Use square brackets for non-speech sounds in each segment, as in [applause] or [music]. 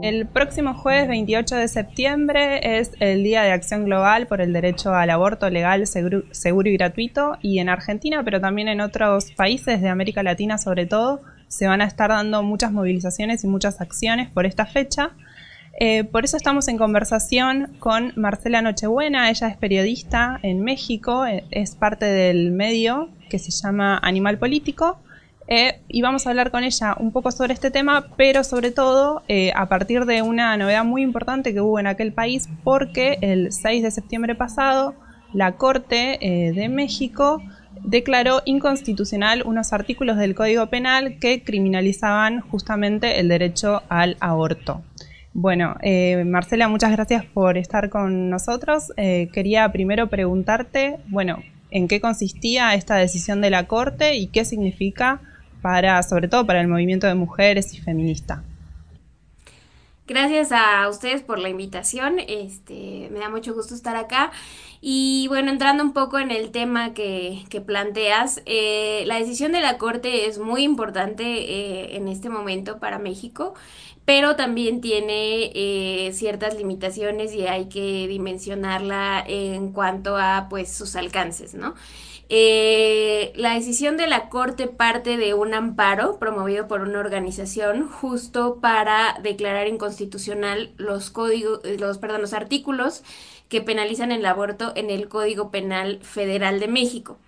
El próximo jueves 28 de septiembre es el Día de Acción Global por el Derecho al Aborto Legal, seguro, y Gratuito y en Argentina, pero también en otros países de América Latina sobre todo, se van a estar dando muchas movilizaciones y muchas acciones por esta fecha. Eh, por eso estamos en conversación con Marcela Nochebuena, ella es periodista en México, eh, es parte del medio que se llama Animal Político eh, y vamos a hablar con ella un poco sobre este tema, pero sobre todo eh, a partir de una novedad muy importante que hubo en aquel país, porque el 6 de septiembre pasado la Corte eh, de México declaró inconstitucional unos artículos del Código Penal que criminalizaban justamente el derecho al aborto. Bueno, Marcela, muchas gracias por estar con nosotros. quería primero preguntarte, bueno, ¿en qué consistía esta decisión de la Corte y qué significa para, sobre todo para el movimiento de mujeres y feminista. Gracias a ustedes por la invitación, este, me da mucho gusto estar acá. Y bueno, entrando un poco en el tema que, planteas, eh, la decisión de la Corte es muy importante eh, en este momento para México pero también tiene eh, ciertas limitaciones y hay que dimensionarla en cuanto a pues sus alcances, ¿no? Eh, la decisión de la Corte parte de un amparo promovido por una organización justo para declarar inconstitucional los códigos, eh, los, perdón, los artículos que penalizan el aborto en el Código Penal Federal de México.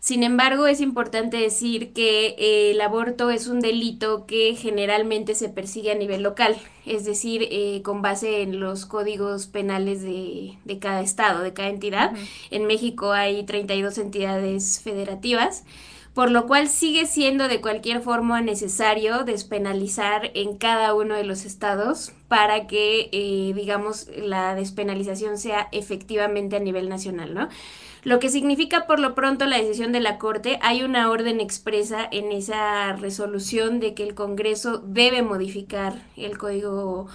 Sin embargo, es importante decir que eh, el aborto es un delito que generalmente se persigue a nivel local, es decir, eh, con base en los códigos penales de, de cada estado, de cada entidad. En México hay 32 entidades federativas por lo cual sigue siendo de cualquier forma necesario despenalizar en cada uno de los estados para que, eh, digamos, la despenalización sea efectivamente a nivel nacional, ¿no? Lo que significa por lo pronto la decisión de la Corte, hay una orden expresa en esa resolución de que el Congreso debe modificar el Código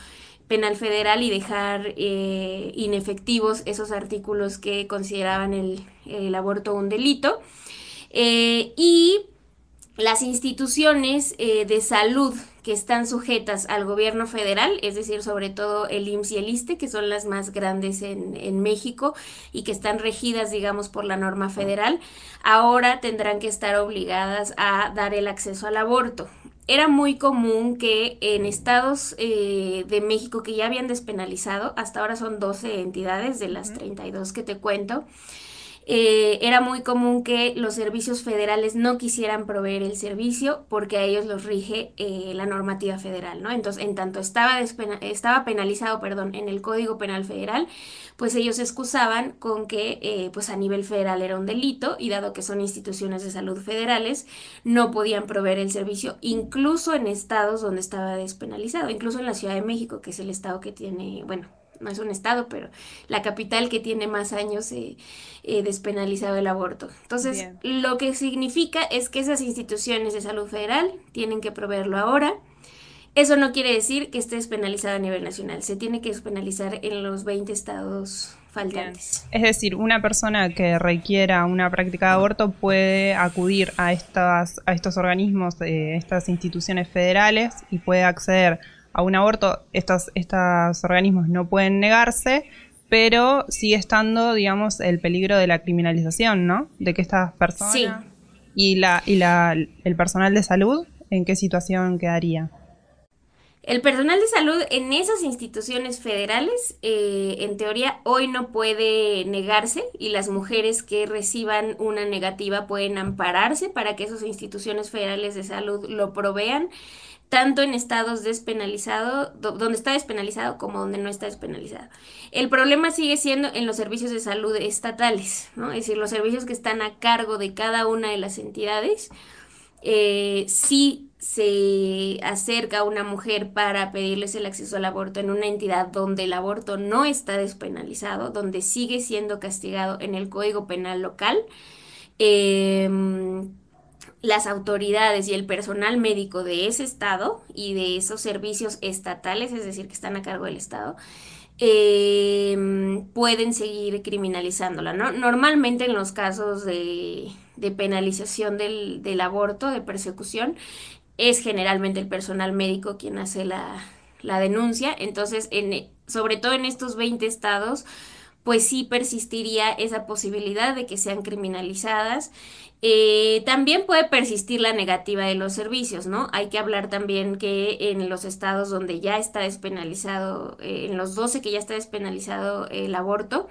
penal federal y dejar eh, inefectivos esos artículos que consideraban el aborto un delito. Eh, y las instituciones eh, de salud que están sujetas al gobierno federal, es decir, sobre todo el IMSS y el ISTE, que son las más grandes en, México y que están regidas, digamos, por la norma federal, ahora tendrán que estar obligadas a dar el acceso al aborto. Era muy común que en estados eh, de México que ya habían despenalizado, hasta ahora son 12 entidades de las 32 que te cuento, eh, era muy común que los servicios federales no quisieran proveer el servicio porque a ellos los rige eh, la normativa federal, ¿no? Entonces, en tanto estaba, estaba penalizado, perdón, en el Código Penal Federal, pues ellos excusaban con que, eh, pues a nivel federal era un delito y dado que son instituciones de salud federales, no podían proveer el servicio incluso en estados donde estaba despenalizado, incluso en la Ciudad de México, que es el estado que tiene, bueno, no es un estado, pero la capital que tiene más años eh, eh, despenalizado el aborto. Entonces, lo que significa es que esas instituciones de salud federal tienen que proveerlo ahora. Eso no quiere decir que esté despenalizado a nivel nacional, se tiene que despenalizar en los 20 estados faltantes. Es decir, una persona que requiera una práctica de aborto puede acudir a, estas, a estos organismos, a eh, estas instituciones federales y puede acceder a un aborto estos, estos organismos no pueden negarse, pero sigue estando, digamos, el peligro de la criminalización, ¿no? De que estas personas y, la, y la, el personal de salud, ¿en qué situación quedaría? El personal de salud en esas instituciones federales, eh, en teoría, hoy no puede negarse y las mujeres que reciban una negativa pueden ampararse para que esas instituciones federales de salud lo provean tanto en estados despenalizados, donde está despenalizado como donde no está despenalizado. El problema sigue siendo en los servicios de salud estatales, es decir, los servicios que están a cargo de cada una de las entidades. Eh, si se acerca una mujer para pedirles el acceso al aborto en una entidad donde el aborto no está despenalizado, donde sigue siendo castigado en el Código Penal local, em, las autoridades y el personal médico de ese estado y de esos servicios estatales, es decir, que están a cargo del estado, em, pueden seguir criminalizándola. ¿no? Normalmente en los casos de, penalización del, aborto, de persecución, es generalmente el personal médico quien hace la, denuncia. Entonces, en, sobre todo en estos 20 estados, pues sí persistiría esa posibilidad de que sean criminalizadas. Eh, también puede persistir la negativa de los servicios, ¿no? Hay que hablar también que en los estados donde ya está despenalizado, eh, en los 12 que ya está despenalizado el aborto,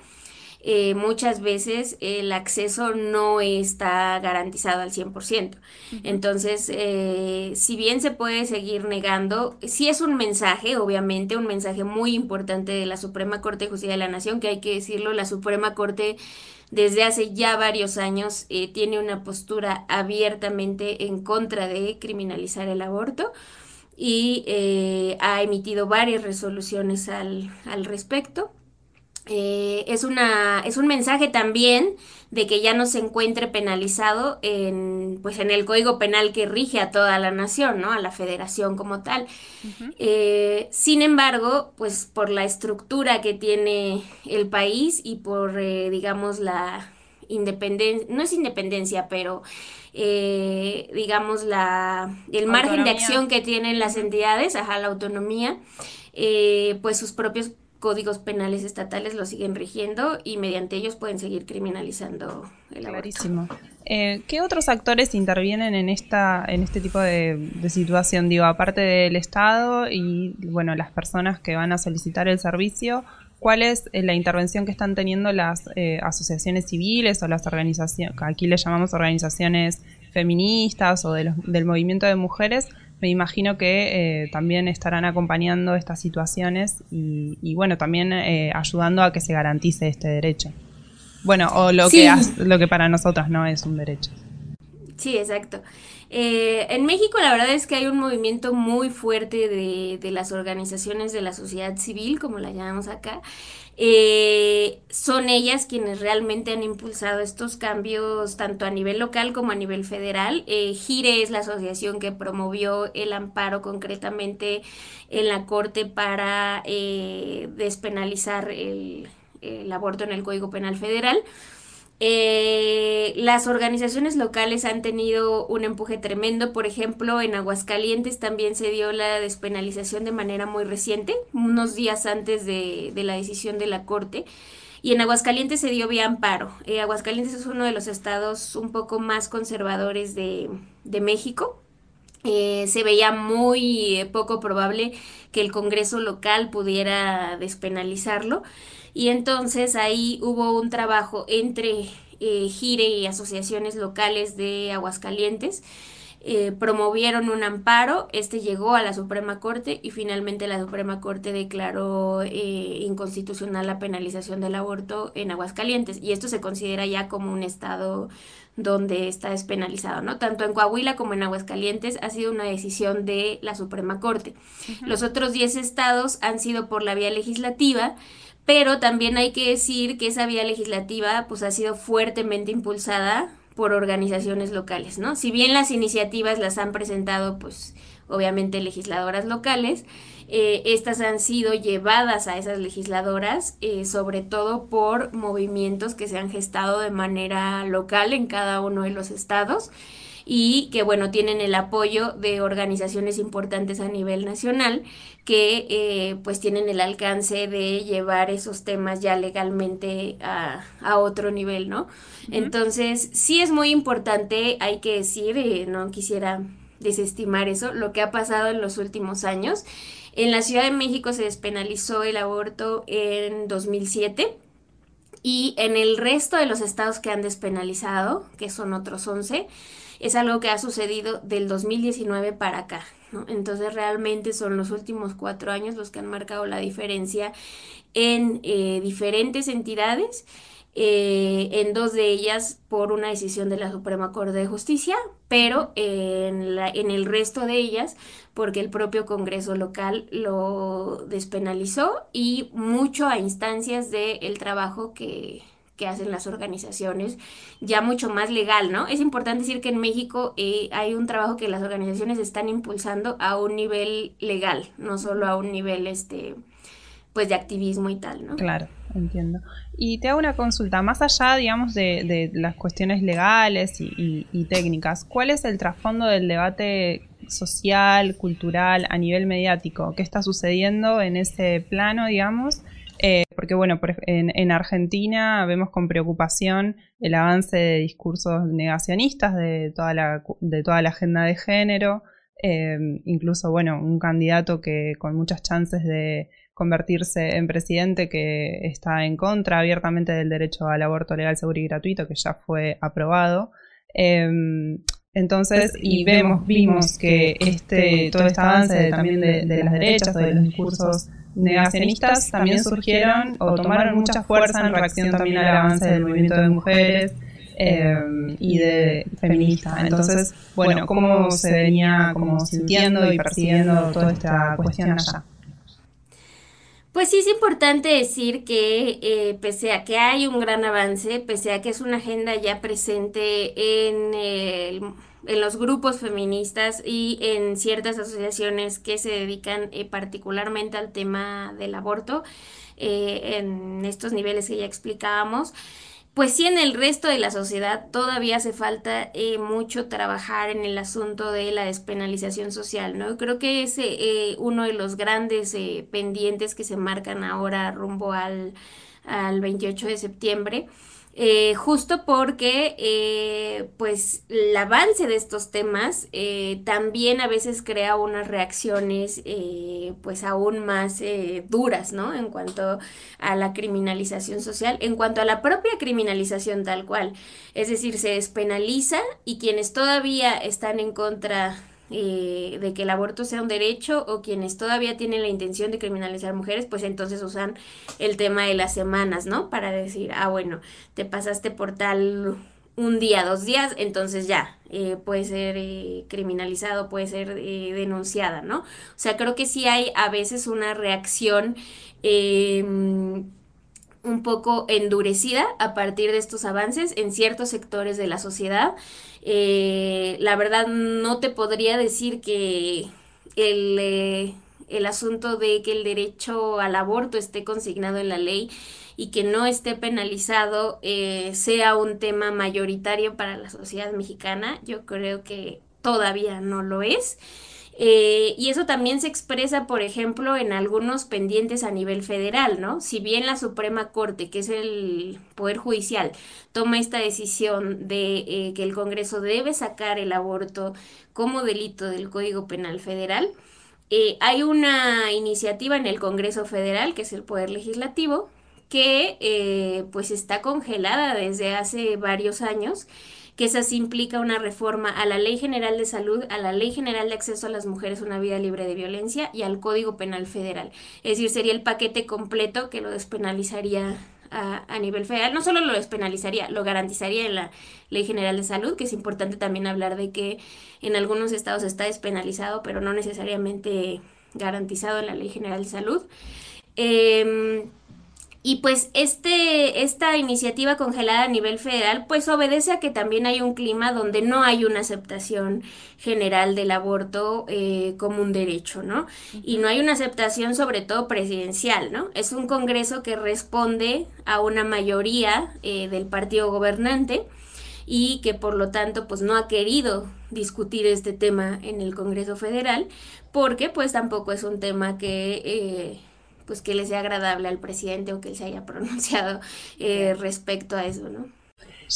eh, muchas veces el acceso no está garantizado al 100%. Entonces, eh, si bien se puede seguir negando, sí es un mensaje, obviamente, un mensaje muy importante de la Suprema Corte de Justicia de la Nación, que hay que decirlo, la Suprema Corte desde hace ya varios años eh, tiene una postura abiertamente en contra de criminalizar el aborto y ha emitido varias resoluciones al, al respecto. Eh, es, una, es un mensaje también de que ya no se encuentre penalizado en, pues, en el código penal que rige a toda la nación, ¿no? A la federación como tal. Eh, sin embargo, pues por la estructura que tiene el país y por, eh, digamos, la independencia, no es independencia, pero digamos, la, el margen de acción que tienen las entidades, ajá, la autonomía, pues sus propios códigos penales estatales lo siguen rigiendo y mediante ellos pueden seguir criminalizando el aborto. Eh, ¿Qué otros actores intervienen en esta en este tipo de, situación? Digo, aparte del Estado y bueno las personas que van a solicitar el servicio, ¿cuál es eh, la intervención que están teniendo las eh, asociaciones civiles o las organizaciones, aquí le llamamos organizaciones feministas o del movimiento de mujeres? me imagino que eh, también estarán acompañando estas situaciones y, bueno, también eh, ayudando a que se garantice este derecho. Bueno, o lo, que, para nosotras no es un derecho. Sí, exacto. Eh, en México la verdad es que hay un movimiento muy fuerte de, de las organizaciones de la sociedad civil, como la llamamos acá, eh, son ellas quienes realmente han impulsado estos cambios tanto a nivel local como a nivel federal. Eh, Gire es la asociación que promovió el amparo concretamente en la Corte para eh, despenalizar el, el aborto en el Código Penal Federal. Eh, las organizaciones locales han tenido un empuje tremendo. Por ejemplo, en Aguascalientes también se dio la despenalización de manera muy reciente, unos días antes de, la decisión de la Corte. Y en Aguascalientes se dio vía amparo. Eh, Aguascalientes es uno de los estados un poco más conservadores de México. Eh, se veía muy eh, poco probable que el Congreso local pudiera despenalizarlo. Y entonces ahí hubo un trabajo entre eh, Gire y asociaciones locales de Aguascalientes eh, promovieron un amparo, este llegó a la Suprema Corte y finalmente la Suprema Corte declaró eh, inconstitucional la penalización del aborto en Aguascalientes y esto se considera ya como un estado donde está despenalizado, ¿no? Tanto en Coahuila como en Aguascalientes ha sido una decisión de la Suprema Corte. Los otros 10 estados han sido por la vía legislativa, pero también hay que decir que esa vía legislativa pues ha sido fuertemente impulsada por organizaciones locales, ¿no? Si bien las iniciativas las han presentado, pues obviamente legisladoras locales, eh, estas han sido llevadas a esas legisladoras, eh, sobre todo por movimientos que se han gestado de manera local en cada uno de los estados y que bueno, tienen el apoyo de organizaciones importantes a nivel nacional que eh, pues tienen el alcance de llevar esos temas ya legalmente a, otro nivel, ¿no? Entonces, sí es muy importante, hay que decir, eh, no quisiera desestimar eso, lo que ha pasado en los últimos años. En la Ciudad de México se despenalizó el aborto en 2007. Y en el resto de los estados que han despenalizado, que son otros 11, es algo que ha sucedido del 2019 para acá. Entonces realmente son los últimos cuatro años los que han marcado la diferencia en eh, diferentes entidades. Eh, en dos de ellas por una decisión de la Suprema Corte de Justicia, pero en, la, en, el resto de ellas porque el propio Congreso local lo despenalizó y mucho a instancias del trabajo que, que hacen las organizaciones, ya mucho más legal, ¿no? Es importante decir que en México eh, hay un trabajo que las organizaciones están impulsando a un nivel legal, no solo a un nivel este pues de activismo y tal, ¿no? Claro, entiendo. Y te hago una consulta, más allá, digamos, de, las cuestiones legales y, y técnicas, ¿cuál es el trasfondo del debate social, cultural, a nivel mediático? ¿Qué está sucediendo en ese plano, digamos? Eh, porque bueno, en, Argentina vemos con preocupación el avance de discursos negacionistas de toda la, de toda la agenda de género, eh, incluso bueno, un candidato que con muchas chances de convertirse en presidente que está en contra abiertamente del derecho al aborto legal, seguro y gratuito que ya fue aprobado. Eh, entonces, y vemos, vimos que este, todo este, este avance también de, de las derechas o de los discursos negacionistas también surgieron o tomaron mucha fuerza en reacción también al avance del movimiento de mujeres eh, y de feministas. Entonces, bueno, cómo se venía como sintiendo y percibiendo toda esta cuestión allá. Pues sí es importante decir que eh, pese a que hay un gran avance, pese a que es una agenda ya presente en el en los grupos feministas y en ciertas asociaciones que se dedican eh, particularmente al tema del aborto, eh, en estos niveles que ya explicábamos. Pues sí, en el resto de la sociedad todavía hace falta eh, mucho trabajar en el asunto de la despenalización social, ¿no? Creo que es uno de los grandes pendientes que se marcan ahora rumbo al, al 28 de septiembre. Eh, justo porque eh, pues el avance de estos temas eh, también a veces crea unas reacciones pues aún más duras, ¿no? En cuanto a la criminalización social, en cuanto a la propia criminalización tal cual. Es decir, se despenaliza y quienes todavía están en contra eh, de que el aborto sea un derecho o quienes todavía tienen la intención de criminalizar mujeres, pues entonces usan el tema de las semanas, ¿no? Para decir, ah, bueno, te pasaste por tal un día, dos días, entonces ya, eh, puede ser eh, criminalizado, puede ser denunciada, ¿no? O sea, creo que sí hay a veces una reacción em, un poco endurecida a partir de estos avances en ciertos sectores de la sociedad. Eh, la verdad no te podría decir que eh, el, asunto de que el derecho al aborto esté consignado en la ley y que no esté penalizado eh, sea un tema mayoritario para la sociedad mexicana. Yo creo que todavía no lo es. Eh, y eso también se expresa, por ejemplo, en algunos pendientes a nivel federal, ¿no? Si bien la Suprema Corte, que es el Poder Judicial, toma esta decisión de eh, que el Congreso debe sacar el aborto como delito del Código Penal Federal, eh, hay una iniciativa en el Congreso Federal, que es el Poder Legislativo, que pues está congelada desde hace varios años que esa sí implica una reforma a la Ley General de Salud, a la Ley General de Acceso a las Mujeres a una Vida Libre de Violencia y al Código Penal Federal. Es decir, sería el paquete completo que lo despenalizaría a, a, nivel federal. No solo lo despenalizaría, lo garantizaría en la Ley General de Salud, que es importante también hablar de que en algunos estados está despenalizado, pero no necesariamente garantizado en la Ley General de Salud. Em, y pues este, esta iniciativa congelada a nivel federal pues obedece a que también hay un clima donde no hay una aceptación general del aborto eh, como un derecho, ¿no? Y no hay una aceptación sobre todo presidencial, ¿no? Es un Congreso que responde a una mayoría eh, del partido gobernante y que por lo tanto pues no ha querido discutir este tema en el Congreso Federal porque pues tampoco es un tema que... Eh, pues que le sea agradable al presidente o que él se haya [laughs] pronunciado eh, respecto a eso, ¿no?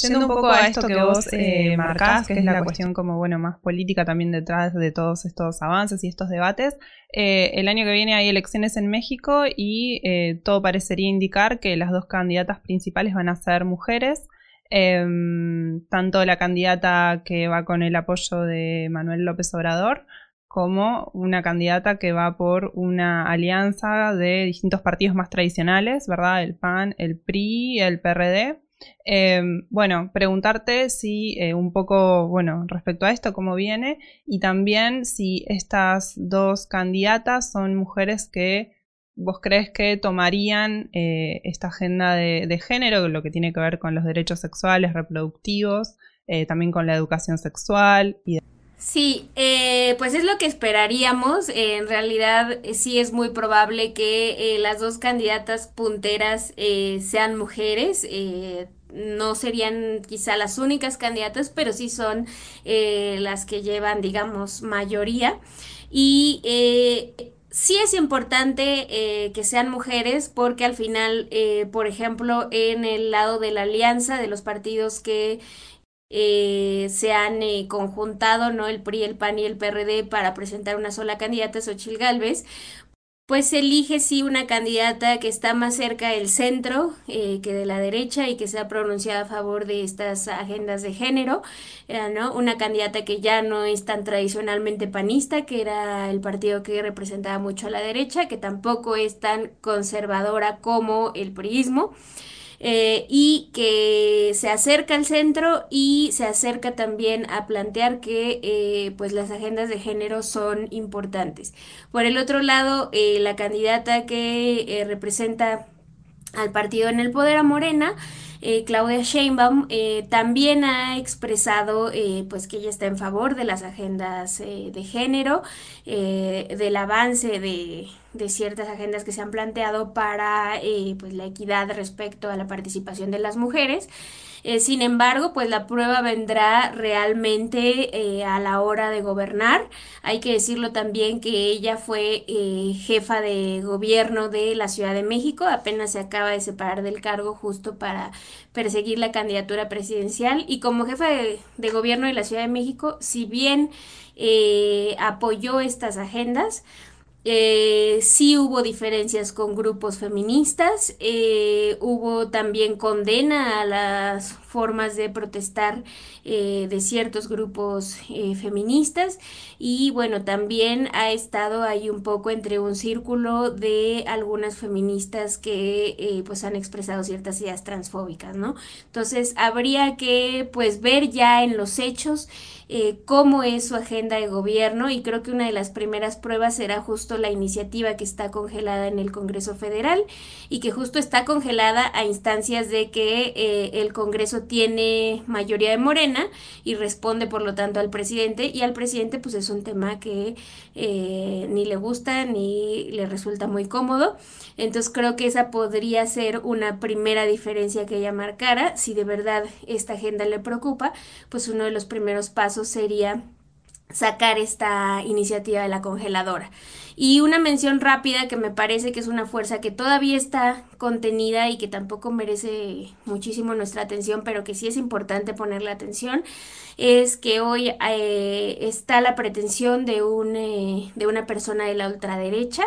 Yendo un poco a esto que vos eh, marcás, que es la cuestión como, bueno, más política también detrás de todos estos avances y estos debates, eh, el año que viene hay elecciones en México y todo parecería indicar que las dos candidatas principales van a ser mujeres, em, tanto la candidata que va con el apoyo de Manuel López Obrador, como una candidata que va por una alianza de distintos partidos más tradicionales, ¿verdad? El PAN, el PRI, el PRD. Eh, bueno, preguntarte si eh, un poco, bueno, respecto a esto, cómo viene y también si estas dos candidatas son mujeres que vos crees que tomarían eh, esta agenda de, de, género, lo que tiene que ver con los derechos sexuales, reproductivos, también con la educación sexual y Sí, eh, pues es lo que esperaríamos. en realidad eh, sí es muy probable que eh, las dos candidatas punteras sean mujeres. no serían quizá las únicas candidatas, pero sí son las que llevan, digamos, mayoría. Y sí es importante que sean mujeres porque al final, por ejemplo, en el lado de la alianza de los partidos que eh, se han eh, conjuntado, ¿no? El PRI, el PAN y el PRD para presentar una sola candidata, Xochil Gálvez, pues elige sí una candidata que está más cerca del centro eh, que de la derecha y que se ha pronunciado a favor de estas agendas de género, ¿no? Una candidata que ya no es tan tradicionalmente panista, que era el partido que representaba mucho a la derecha, que tampoco es tan conservadora como el priismo. Eh, y que se acerca al centro y se acerca también a plantear que eh, pues las agendas de género son importantes. Por el otro lado, eh, la candidata que representa al partido en el poder a Morena, eh, Claudia Sheinbaum eh, también ha expresado eh, pues que ella está en favor de las agendas eh, de género, del avance de, de ciertas agendas que se han planteado para pues la equidad respecto a la participación de las mujeres. Eh, sin embargo, pues la prueba vendrá realmente eh, a la hora de gobernar. Hay que decirlo también que ella fue eh, jefa de gobierno de la Ciudad de México, apenas se acaba de separar del cargo justo para perseguir la candidatura presidencial y como jefa de gobierno de la Ciudad de México, si bien apoyó estas agendas, eh, sí hubo diferencias con grupos feministas, eh, hubo también condena a las formas de protestar eh, de ciertos grupos eh, feministas y bueno, también ha estado ahí un poco entre un círculo de algunas feministas que pues han expresado ciertas ideas transfóbicas, ¿no? Entonces habría que pues ver ya en los hechos. Eh, cómo es su agenda de gobierno y creo que una de las primeras pruebas será justo la iniciativa que está congelada en el Congreso Federal y que justo está congelada a instancias de que eh, el Congreso tiene mayoría de Morena y responde por lo tanto al presidente y al presidente pues es un tema que eh, ni le gusta ni le resulta muy cómodo. Entonces creo que esa podría ser una primera diferencia que ella marcara. Si de verdad esta agenda le preocupa, pues uno de los primeros pasos sería sacar esta iniciativa de la congeladora. Y una mención rápida que me parece que es una fuerza que todavía está contenida y que tampoco merece muchísimo nuestra atención, pero que sí es importante ponerle atención, es que hoy eh, está la pretensión de, eh, de una persona de la ultraderecha.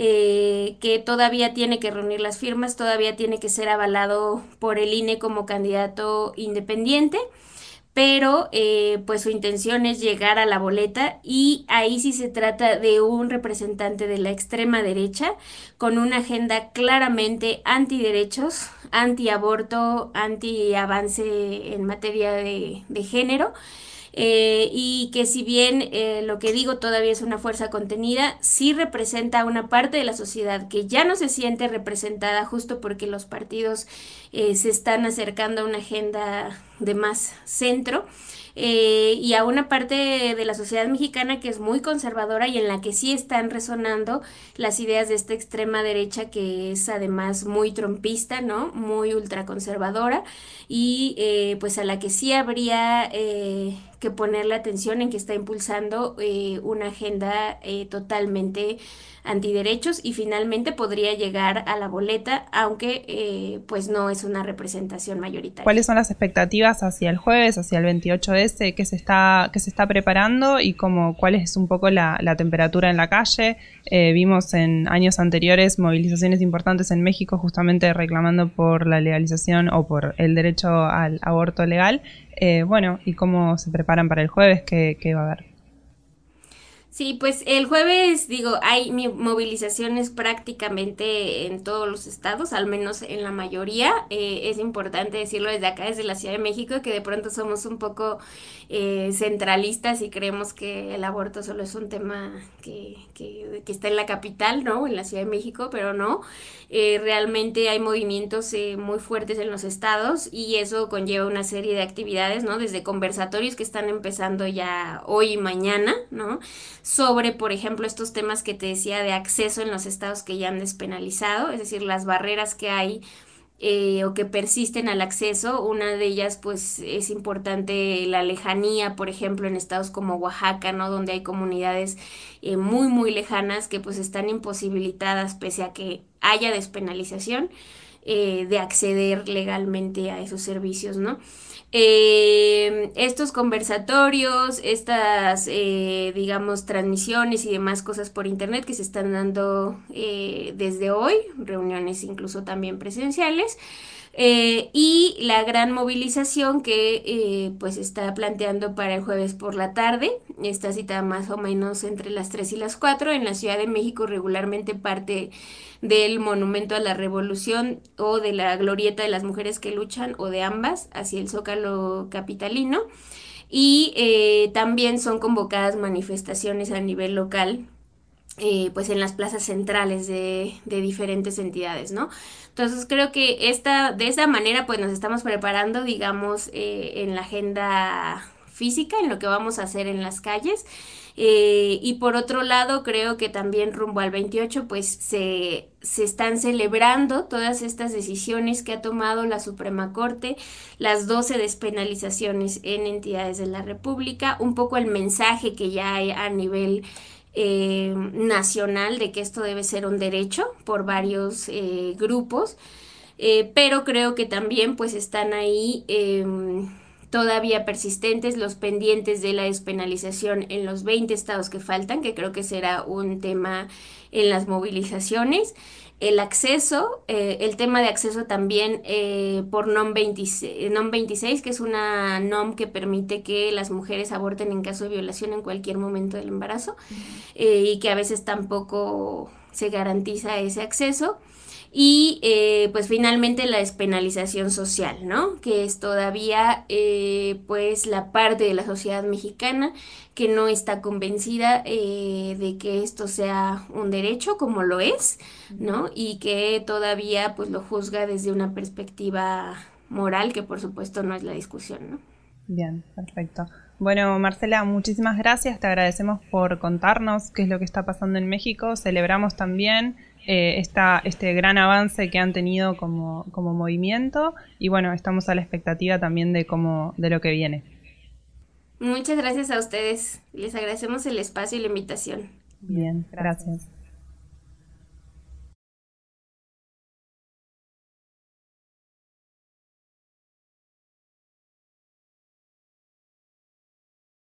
Eh, que todavía tiene que reunir las firmas, todavía tiene que ser avalado por el INE como candidato independiente pero eh, pues su intención es llegar a la boleta y ahí sí se trata de un representante de la extrema derecha con una agenda claramente antiderechos, antiaborto, antiavance en materia de género eh, y que si bien eh, lo que digo todavía es una fuerza contenida, sí representa a una parte de la sociedad que ya no se siente representada justo porque los partidos eh, se están acercando a una agenda de más centro. Eh, y a una parte de la sociedad mexicana que es muy conservadora y en la que sí están resonando las ideas de esta extrema derecha que es además muy trompista, ¿no? Muy ultraconservadora y eh, pues a la que sí habría eh, que ponerle atención en que está impulsando eh, una agenda totalmente antiderechos y finalmente podría llegar a la boleta, aunque eh, pues no es una representación mayoritaria. ¿Cuáles son las expectativas hacia el jueves, hacia el 28S, este? ¿Qué se está, que se está preparando y como, cuál es un poco la, temperatura en la calle? Eh, vimos en años anteriores movilizaciones importantes en México justamente reclamando por la legalización o por el derecho al aborto legal. Eh, bueno, ¿y cómo se preparan para el jueves? ¿Qué, qué va a haber? Sí, pues el jueves, digo, hay movilizaciones prácticamente en todos los estados, al menos en la mayoría. Eh, es importante decirlo desde acá, desde la Ciudad de México, que de pronto somos un poco eh, centralistas y creemos que el aborto solo es un tema que, que, que, está en la capital, ¿no? En la Ciudad de México, pero no. Eh, realmente hay movimientos muy fuertes en los estados y eso conlleva una serie de actividades, ¿no? Desde conversatorios que están empezando ya hoy y mañana, ¿no? sobre, por ejemplo, estos temas que te decía de acceso en los estados que ya han despenalizado, es decir, las barreras que hay eh, o que persisten al acceso. Una de ellas, pues, es importante la lejanía, por ejemplo, en estados como Oaxaca, ¿no? Donde hay comunidades eh, muy, muy lejanas que pues están imposibilitadas pese a que haya despenalización. Eh, de acceder legalmente a esos servicios, ¿no? Em, estos conversatorios, estas, eh, digamos, transmisiones y demás cosas por internet que se están dando eh, desde hoy, reuniones incluso también presenciales, eh, y la gran movilización que se eh, pues está planteando para el jueves por la tarde, está citada más o menos entre las 3 y las 4 en la Ciudad de México, regularmente parte del Monumento a la Revolución o de la Glorieta de las Mujeres que Luchan o de ambas hacia el Zócalo Capitalino. Y eh, también son convocadas manifestaciones a nivel local eh, pues en las plazas centrales de, diferentes entidades, ¿no? Entonces creo que esta, de esa manera pues nos estamos preparando, digamos, eh, en la agenda física, en lo que vamos a hacer en las calles. Eh, y por otro lado, creo que también rumbo al 28, pues se, se, están celebrando todas estas decisiones que ha tomado la Suprema Corte, las 12 despenalizaciones en entidades de la República, un poco el mensaje que ya hay a nivel eh, nacional de que esto debe ser un derecho por varios eh, grupos, eh, pero creo que también pues están ahí em, todavía persistentes los pendientes de la despenalización en los 20 estados que faltan, que creo que será un tema en las movilizaciones el acceso, eh, el tema de acceso también eh, por NOM 26, NOM 26, que es una NOM que permite que las mujeres aborten en caso de violación en cualquier momento del embarazo eh, y que a veces tampoco se garantiza ese acceso y eh, pues finalmente la despenalización social, ¿no? Que es todavía eh, pues la parte de la sociedad mexicana que no está convencida eh, de que esto sea un derecho como lo es, ¿no? Y que todavía pues lo juzga desde una perspectiva moral que por supuesto no es la discusión, ¿no? Bien, perfecto. Bueno, Marcela, muchísimas gracias. Te agradecemos por contarnos qué es lo que está pasando en México. Celebramos también eh, esta, este gran avance que han tenido como, movimiento y bueno, estamos a la expectativa también de, cómo, de lo que viene. Muchas gracias a ustedes, les agradecemos el espacio y la invitación. Bien, gracias.